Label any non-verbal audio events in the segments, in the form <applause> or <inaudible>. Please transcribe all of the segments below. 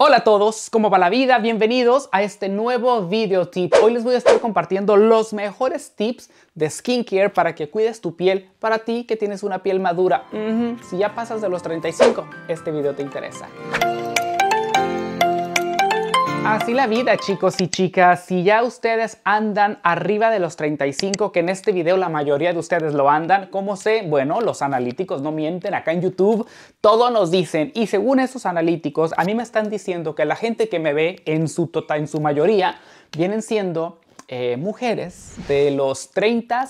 Hola a todos, ¿cómo va la vida? Bienvenidos a este nuevo video tip. Hoy les voy a estar compartiendo los mejores tips de skincare para que cuides tu piel para ti que tienes una piel madura. Si ya pasas de los 35, este video te interesa. Así la vida chicos y chicas, si ya ustedes andan arriba de los 35, que en este video la mayoría de ustedes lo andan, ¿cómo sé? Bueno, los analíticos no mienten, acá en YouTube todo nos dicen y según esos analíticos a mí me están diciendo que la gente que me ve en su, total, en su mayoría vienen siendo eh, mujeres de los 30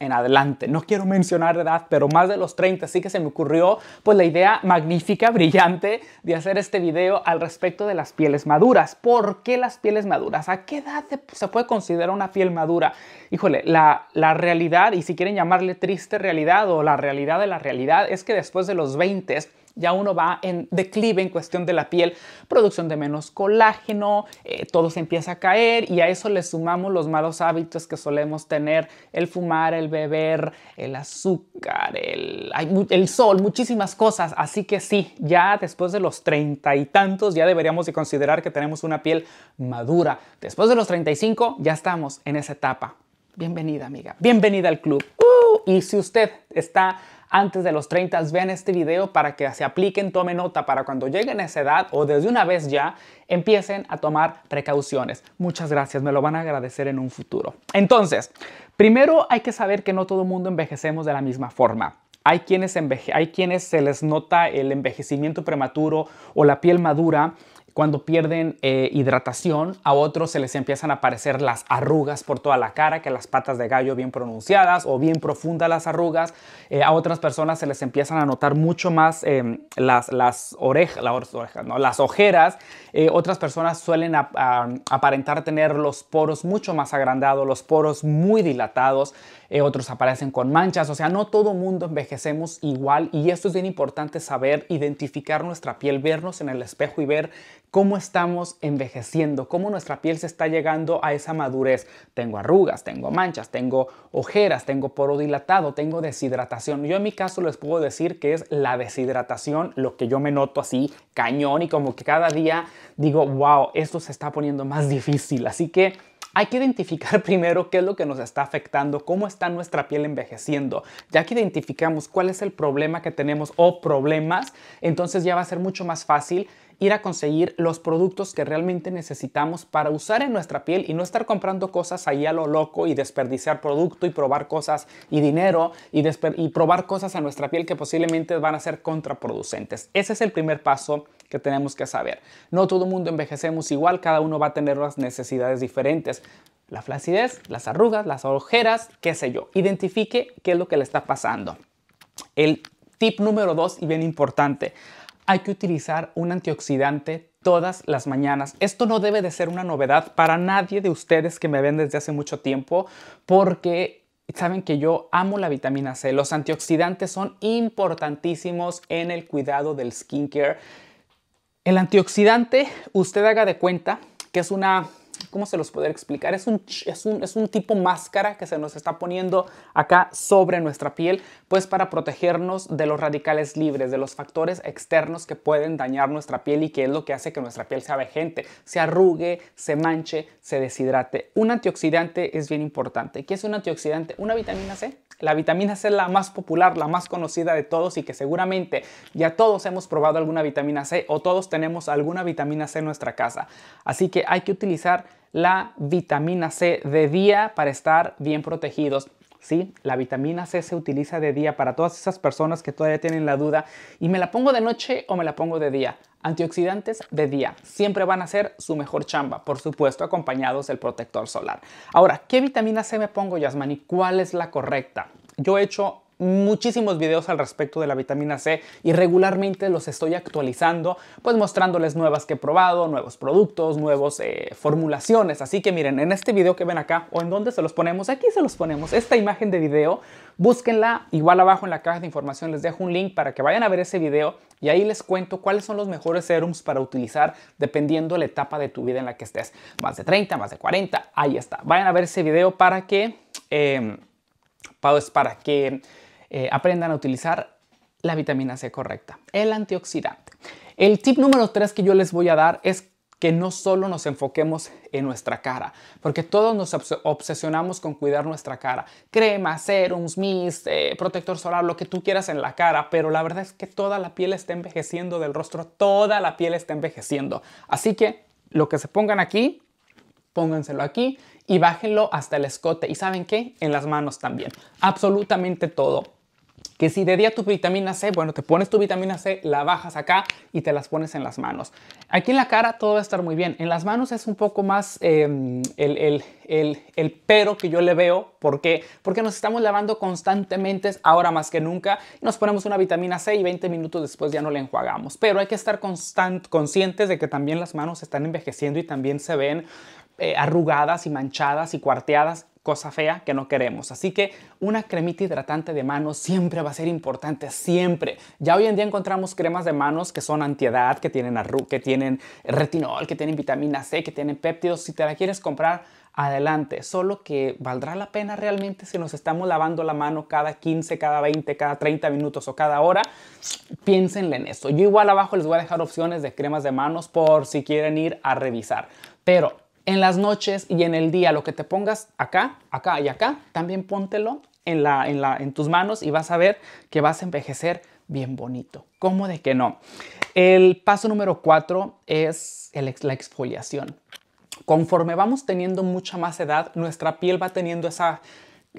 en adelante. No quiero mencionar edad, pero más de los 30, así que se me ocurrió pues la idea magnífica, <laughs> brillante de hacer este video al respecto de las pieles maduras. ¿Por qué las pieles maduras? ¿A qué edad se puede considerar una piel madura? Híjole, la, la realidad, y si quieren llamarle triste realidad o la realidad de la realidad, es que después de los 20 ya uno va en declive en cuestión de la piel, producción de menos colágeno, eh, todo se empieza a caer y a eso le sumamos los malos hábitos que solemos tener, el fumar, el beber, el azúcar, el, sol, muchísimas cosas. Así que sí, ya después de los treinta y tantos ya deberíamos de considerar que tenemos una piel madura. Después de los 35 ya estamos en esa etapa. Bienvenida amiga, bienvenida al club. Uh, y si usted está antes de los 30 vean este video para que se apliquen, tomen nota para cuando lleguen a esa edad o desde una vez ya empiecen a tomar precauciones. Muchas gracias, me lo van a agradecer en un futuro. Entonces, primero hay que saber que no todo el mundo envejecemos de la misma forma. Hay quienes, hay quienes se les nota el envejecimiento prematuro o la piel madura cuando pierden eh, hidratación, a otros se les empiezan a aparecer las arrugas por toda la cara, que las patas de gallo bien pronunciadas o bien profundas las arrugas. Eh, a otras personas se les empiezan a notar mucho más em, las, orejas, las ojeras. Eh, otras personas suelen aparentar tener los poros mucho más agrandados, los poros muy dilatados. Eh, otros aparecen con manchas, o sea, no todo mundo envejecemos igual y esto es bien importante saber, identificar nuestra piel, vernos en el espejo y ver cómo estamos envejeciendo, cómo nuestra piel se está llegando a esa madurez. Tengo arrugas, tengo manchas, tengo ojeras, tengo poro dilatado, tengo deshidratación. Yo en mi caso les puedo decir que es la deshidratación lo que yo me noto así cañón y como que cada día digo, wow, esto se está poniendo más difícil. Así que hay que identificar <laughs> primero qué es lo que nos está afectando, cómo está nuestra piel envejeciendo. Ya que identificamos cuál es el problema que tenemos o problemas, entonces ya va a ser mucho más fácil ir a conseguir los productos que realmente necesitamos para usar en nuestra piel y no estar comprando cosas ahí a lo loco y desperdiciar producto y probar cosas y dinero y, y probar cosas a nuestra piel que posiblemente van a ser contraproducentes. Ese es el primer paso que tenemos que saber. No todo el mundo envejecemos igual, cada uno va a tener las necesidades diferentes. La flacidez, las arrugas, las ojeras, qué sé yo. Identifique qué es lo que le está pasando. El tip número dos y bien importante, hay que utilizar un antioxidante todas las mañanas. Esto no debe de ser una novedad para nadie de ustedes que me ven desde hace mucho tiempo porque saben que yo amo la vitamina C. Los antioxidantes son importantísimos en el cuidado del skincare el antioxidante, usted haga de cuenta que es una, ¿cómo se los puede explicar? Es un, es un, es un tipo máscara que se nos está poniendo acá sobre nuestra piel, pues para protegernos de los radicales libres, de los factores externos que pueden dañar nuestra piel y que es lo que hace que nuestra piel sea vejente, se arrugue, se manche, se deshidrate. Un antioxidante es bien importante. ¿Qué es un antioxidante? Una vitamina C la vitamina C es la más popular, la más conocida de todos y que seguramente ya todos hemos probado alguna vitamina C o todos tenemos alguna vitamina C en nuestra casa. Así que hay que utilizar la vitamina C de día para estar bien protegidos. ¿sí? La vitamina C se utiliza de día para todas esas personas que todavía tienen la duda y me la pongo de noche o me la pongo de día. Antioxidantes de día, siempre van a ser su mejor chamba, por supuesto acompañados del protector solar. Ahora, ¿qué vitamina C me pongo, Yasmani? ¿Cuál es la correcta? Yo he hecho muchísimos videos al respecto de la vitamina C y regularmente los estoy actualizando, pues mostrándoles nuevas que he probado, nuevos productos, nuevas eh, formulaciones. Así que miren, en este video que ven acá, o en donde se los ponemos, aquí se los ponemos, esta imagen de video, búsquenla, igual abajo en la caja de información les dejo un link para que vayan a ver ese video y ahí les cuento cuáles son los mejores serums para utilizar dependiendo la etapa de tu vida en la que estés. Más de 30, más de 40, ahí está. Vayan a ver ese video para que... Em, para que eh, aprendan a utilizar la vitamina C correcta, el antioxidante. El tip número 3 que yo les voy a dar es que no solo nos enfoquemos en nuestra cara, porque todos nos obsesionamos con cuidar nuestra cara. Crema, serums, mist, eh, protector solar, lo que tú quieras en la cara, pero la verdad es que toda la piel está envejeciendo del rostro, toda la piel está envejeciendo. Así que lo que se pongan aquí, pónganselo aquí y bájenlo hasta el escote. ¿Y saben qué? En las manos también. Absolutamente todo que si de día tu vitamina C, bueno, te pones tu vitamina C, la bajas acá y te las pones en las manos. Aquí en la cara todo va a estar muy bien. En las manos es un poco más em, el, pero que yo le veo. ¿Por qué? Porque nos estamos lavando constantemente, ahora más que nunca. Nos ponemos una vitamina C y 20 minutos después ya no la enjuagamos. Pero hay que estar conscientes de que también las manos están envejeciendo y también se ven eh, arrugadas y manchadas y cuarteadas cosa fea que no queremos. Así que una cremita hidratante de manos siempre va a ser importante, siempre. Ya hoy en día encontramos cremas de manos que son antiedad, que tienen arru que tienen retinol, que tienen vitamina C, que tienen péptidos. Si te la quieres comprar, adelante. Solo que valdrá la pena realmente si nos estamos lavando la mano cada 15, cada 20, cada 30 minutos o cada hora. Piénsenle en eso. Yo igual abajo les voy a dejar opciones de cremas de manos por si quieren ir a revisar. Pero en las noches y en el día. Lo que te pongas acá, acá y acá, también póntelo en, la, en, la, en tus manos y vas a ver que vas a envejecer bien bonito. ¿Cómo de que no? El paso número cuatro es la exfoliación. Conforme vamos teniendo mucha más edad, nuestra piel va teniendo esa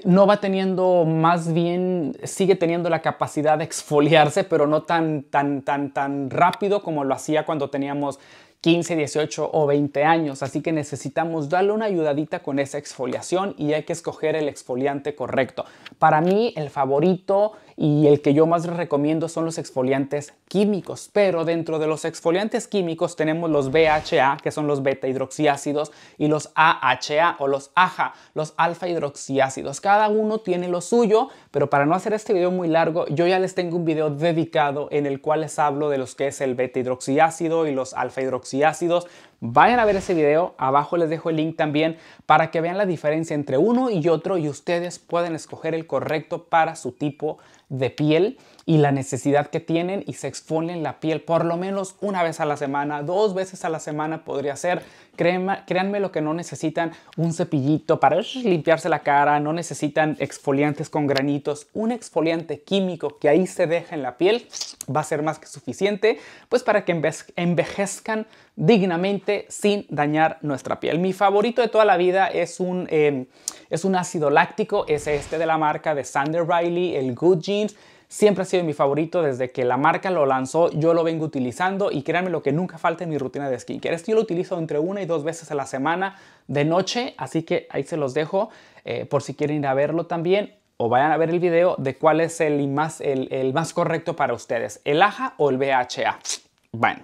no va teniendo, más bien sigue teniendo la capacidad de exfoliarse, pero no tan, tan, tan, tan rápido como lo hacía cuando teníamos 15, 18 o 20 años, así que necesitamos darle una ayudadita con esa exfoliación y hay que escoger el exfoliante correcto. Para mí el favorito y el que yo más les recomiendo son los exfoliantes químicos, pero dentro de los exfoliantes químicos tenemos los BHA, que son los beta hidroxiácidos, y los AHA o los AHA, los alfa hidroxiácidos. Cada uno tiene lo suyo, pero para no hacer este video muy largo, yo ya les tengo un video dedicado en el cual les hablo de los que es el beta hidroxiácido y los alfa hidroxiácidos ácidos. Vayan a ver ese video, abajo les dejo el link también para que vean la diferencia entre uno y otro y ustedes pueden escoger el correcto para su tipo de piel y la necesidad que tienen y se exfolien la piel por lo menos una vez a la semana, dos veces a la semana podría ser. Crema, créanme lo que no necesitan un cepillito para limpiarse la cara, no necesitan exfoliantes con granitos, un exfoliante químico que ahí se deja en la piel va a ser más que suficiente, pues para que envejezcan dignamente sin dañar nuestra piel. Mi favorito de toda la vida es un, eh, es un ácido láctico, es este de la marca de Sander Riley, el Good Jeans siempre ha sido mi favorito desde que la marca lo lanzó, yo lo vengo utilizando y créanme lo que nunca falta en mi rutina de skincare. Esto yo lo utilizo entre una y dos veces a la semana de noche, así que ahí se los dejo eh, por si quieren ir a verlo también o vayan a ver el video de cuál es el más, más correcto para ustedes, el aja o el BHA. Bueno,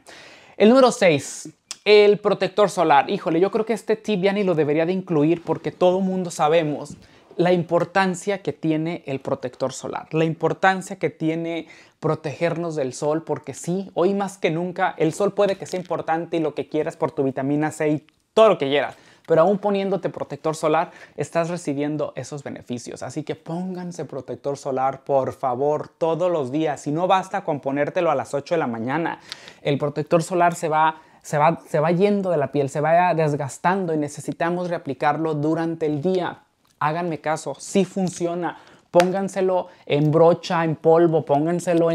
el número 6, el protector solar. Híjole, yo creo que este tip ya ni lo debería de incluir porque todo mundo sabemos la importancia que tiene el protector solar, la importancia que tiene protegernos del sol, porque sí, hoy más que nunca el sol puede que sea importante y lo que quieras por tu vitamina C y todo lo que quieras, pero aún poniéndote protector solar estás recibiendo esos beneficios. Así que pónganse protector solar, por favor, todos los días. y no basta con ponértelo a las 8 de la mañana, el protector solar se va se va, se va yendo de la piel, se va desgastando y necesitamos reaplicarlo durante el día háganme caso, si funciona. Pónganselo en brocha, en polvo, pónganselo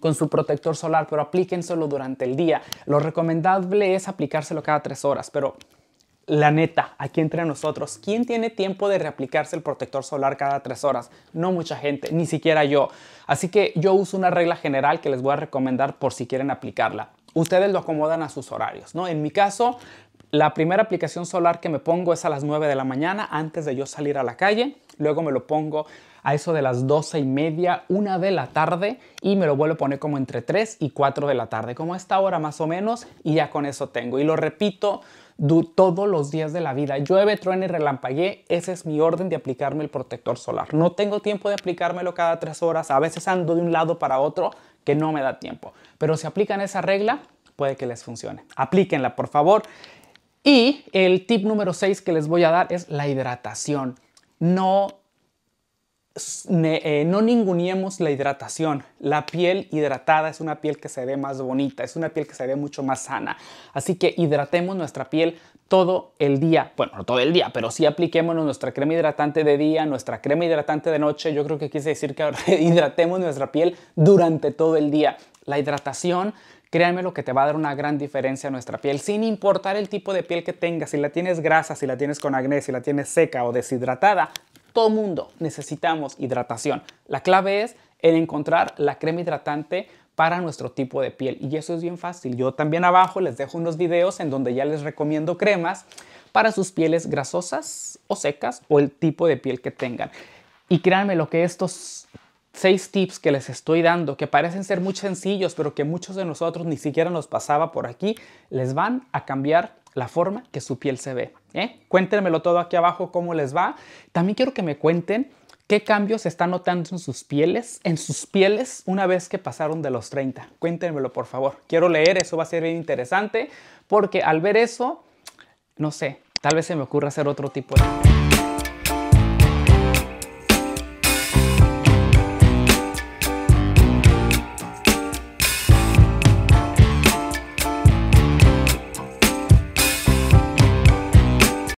con su protector solar, pero aplíquenselo durante el día. Lo recomendable es aplicárselo cada tres horas, pero la neta, aquí entre nosotros, ¿quién tiene tiempo de reaplicarse el protector solar cada tres horas? No mucha gente, ni siquiera yo. Así que yo uso una regla general que les voy a recomendar por si quieren aplicarla. Ustedes lo acomodan a sus horarios, ¿no? En mi caso, la primera aplicación solar que me pongo es a las 9 de la mañana antes de yo salir a la calle. Luego me lo pongo a eso de las 12 y media, 1 de la tarde y me lo vuelvo a poner como entre 3 y 4 de la tarde, como a esta hora más o menos y ya con eso tengo. Y lo repito todos los días de la vida. Llueve, truene, relampaguee, ese es mi orden de aplicarme el protector solar. No tengo tiempo de aplicármelo cada 3 horas, a veces ando de un lado para otro que no me da tiempo. Pero si aplican esa regla, puede que les funcione. Aplíquenla, por favor. Y el tip número 6 que les voy a dar es la hidratación. No, eh, no ninguniemos la hidratación. La piel hidratada es una piel que se ve más bonita, es una piel que se ve mucho más sana. Así que hidratemos nuestra piel todo el día. Bueno, no todo el día, pero sí apliquémonos nuestra crema hidratante de día, nuestra crema hidratante de noche. Yo creo que quise decir que <laughs> hidratemos nuestra piel durante todo el día. La hidratación Créanme lo que te va a dar una gran diferencia a nuestra piel, sin importar el tipo de piel que tengas, si la tienes grasa, si la tienes con acné, si la tienes seca o deshidratada, todo mundo necesitamos hidratación. La clave es en encontrar la crema hidratante para nuestro tipo de piel y eso es bien fácil. Yo también abajo les dejo unos videos en donde ya les recomiendo cremas para sus pieles grasosas o secas o el tipo de piel que tengan. Y créanme lo que estos seis tips que les estoy dando, que parecen ser muy sencillos, pero que muchos de nosotros ni siquiera nos pasaba por aquí, les van a cambiar la forma que su piel se ve. ¿eh? Cuéntenmelo todo aquí abajo cómo les va. También quiero que me cuenten qué cambios se están notando en sus pieles, en sus pieles una vez que pasaron de los 30. Cuéntenmelo por favor. Quiero leer, eso va a ser bien interesante, porque al ver eso, no sé, tal vez se me ocurra hacer otro tipo de...